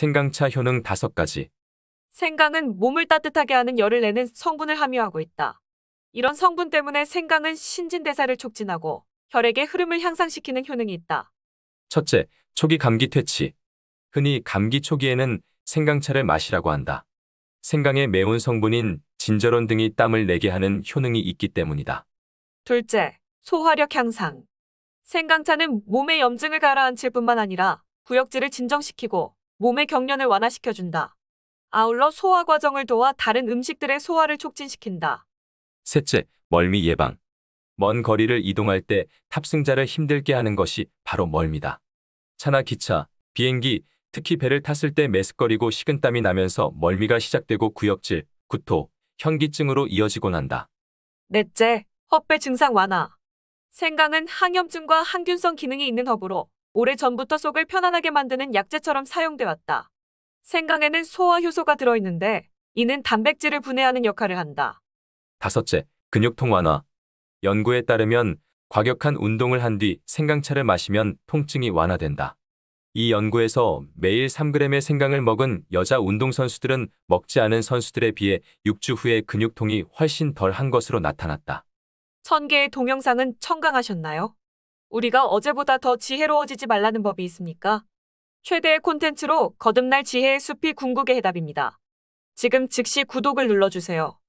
생강차 효능 5가지. 생강은 몸을 따뜻하게 하는 열을 내는 성분을 함유하고 있다. 이런 성분 때문에 생강은 신진대사를 촉진하고 혈액의 흐름을 향상시키는 효능이 있다. 첫째, 초기 감기 퇴치. 흔히 감기 초기에는 생강차를 마시라고 한다. 생강의 매운 성분인 진저론 등이 땀을 내게 하는 효능이 있기 때문이다. 둘째, 소화력 향상. 생강차는 몸의 염증을 가라앉힐 뿐만 아니라 구역질을 진정시키고 몸의 경련을 완화시켜준다. 아울러 소화 과정을 도와 다른 음식들의 소화를 촉진시킨다. 셋째, 멀미 예방. 먼 거리를 이동할 때 탑승자를 힘들게 하는 것이 바로 멀미다. 차나 기차, 비행기, 특히 배를 탔을 때메스거리고 식은땀이 나면서 멀미가 시작되고 구역질, 구토, 현기증으로 이어지곤 한다. 넷째, 헛배 증상 완화. 생강은 항염증과 항균성 기능이 있는 허브로 오래전부터 속을 편안하게 만드는 약재처럼 사용돼 왔다. 생강에는 소화 효소가 들어있는데 이는 단백질을 분해하는 역할을 한다. 다섯째, 근육통 완화. 연구에 따르면 과격한 운동을 한 뒤 생강차를 마시면 통증이 완화된다. 이 연구에서 매일 3g의 생강을 먹은 여자 운동선수들은 먹지 않은 선수들에 비해 6주 후에 근육통이 훨씬 덜한 것으로 나타났다. 1000개의 동영상은 청강하셨나요? 우리가 어제보다 더 지혜로워지지 말라는 법이 있습니까? 최대의 콘텐츠로 거듭날 지혜의 숲이 궁극의 해답입니다. 지금 즉시 구독을 눌러주세요.